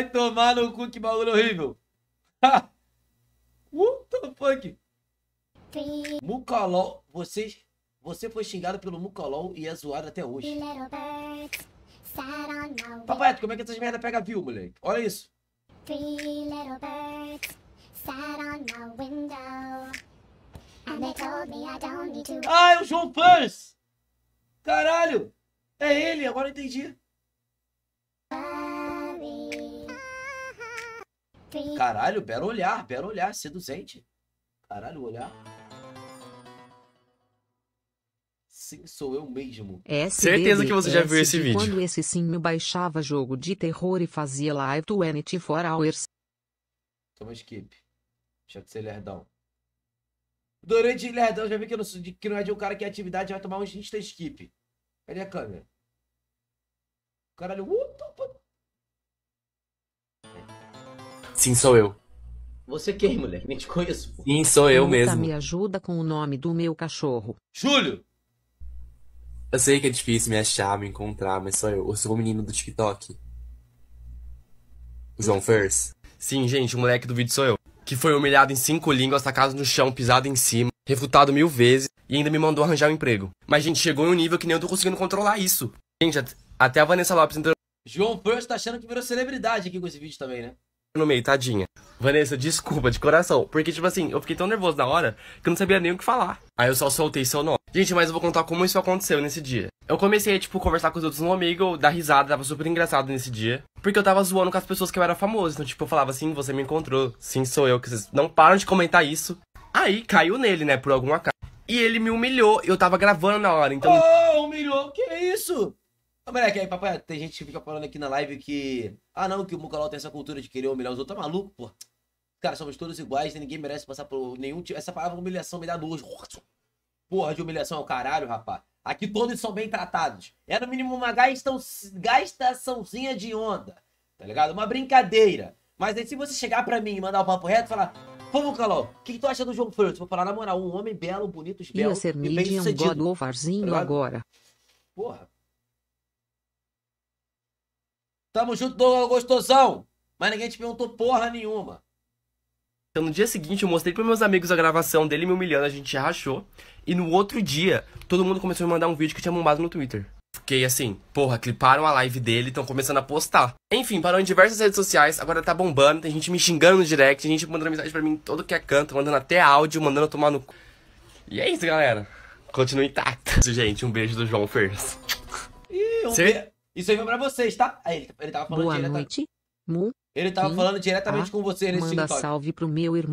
Vai tomar no cu, que bagulho horrível. What the fuck? Mucalol, você, você foi xingado pelo Mucalol e é zoado até hoje. Papai, como é que essas merda pega view, moleque? Olha isso. Ah, é o João Pans! Caralho! É ele, agora eu entendi. Caralho, pera olhar, pera olhar, seduzente. Caralho, olhar. Sim, sou eu mesmo. SBD, Certeza que você já viu esse vídeo. Quando esse sim baixava jogo de terror e fazia live for hours. Toma skip. Deixa de ser lerdão. Durante lerdão, já vi que, não, que não é de um cara que é atividade vai tomar um insta skip. Cadê a câmera? Caralho, fuck? Uh, Sim, sou eu. Você quem, moleque? Nem te conheço. Pô. Sim, sou eu Luta mesmo. me ajuda com o nome do meu cachorro. Júlio! Eu sei que é difícil me achar, me encontrar, mas sou eu. Eu sou o menino do TikTok. O João First. Sim, gente, o moleque do vídeo sou eu. Que foi humilhado em cinco línguas, tacado no chão, pisado em cima, refutado mil vezes e ainda me mandou arranjar um emprego. Mas, gente, chegou em um nível que nem eu tô conseguindo controlar isso. Gente, até a Vanessa Lopes entrou. João First tá achando que virou celebridade aqui com esse vídeo também, né? no meio, tadinha. Vanessa, desculpa, de coração. Porque, tipo assim, eu fiquei tão nervoso na hora que eu não sabia nem o que falar. Aí eu só soltei seu nome. Gente, mas eu vou contar como isso aconteceu nesse dia. Eu comecei, tipo, conversar com os outros no amigo, dar risada, tava super engraçado nesse dia. Porque eu tava zoando com as pessoas que eu era famoso. Então, tipo, eu falava assim, você me encontrou. Sim, sou eu. Que vocês não param de comentar isso. Aí caiu nele, né, por algum acaso. E ele me humilhou. Eu tava gravando na hora, então. Oh, humilhou? Que isso? Ô, moleque, aí, papai, tem gente que fica falando aqui na live que. Ah, não, que o Mucalau tem essa cultura de querer humilhar os outros. Tá maluco, pô? Cara, somos todos iguais, ninguém merece passar por nenhum tipo. Essa palavra humilhação me dá nojo. Porra de humilhação é o caralho, rapaz. Aqui todos são bem tratados. É no mínimo uma gastão... gastaçãozinha de onda. Tá ligado? Uma brincadeira. Mas aí se você chegar pra mim e mandar o um papo reto e falar. Pô, Mucalau, o que, que, tu acha do João Furtz? Vou falar, na moral, um homem belo, bonito, esbelto. Ia ser e bem sucedido. Um God tá agora. Porra. Tamo junto, Douglas Gostosão. Mas ninguém te perguntou porra nenhuma. Então, no dia seguinte, eu mostrei para meus amigos a gravação dele me humilhando, a gente rachou. E no outro dia, todo mundo começou a me mandar um vídeo que tinha bombado no Twitter. Fiquei assim, porra, cliparam a live dele, estão começando a postar. Enfim, parou em diversas redes sociais, agora tá bombando, tem gente me xingando no direct, tem gente mandando mensagem pra mim todo que é canto, mandando até áudio, mandando eu tomar no cu. E é isso, galera. Continua intacto. Gente, um beijo do João Fernandes. Ih, um, Você... Isso aí foi pra vocês, tá? Aí ele, ele tava falando Boa diretamente. Noite. Mu. Ele tava Mu. falando diretamente A. Tá? com você nesse Manda TikTok. salve pro meu irmão.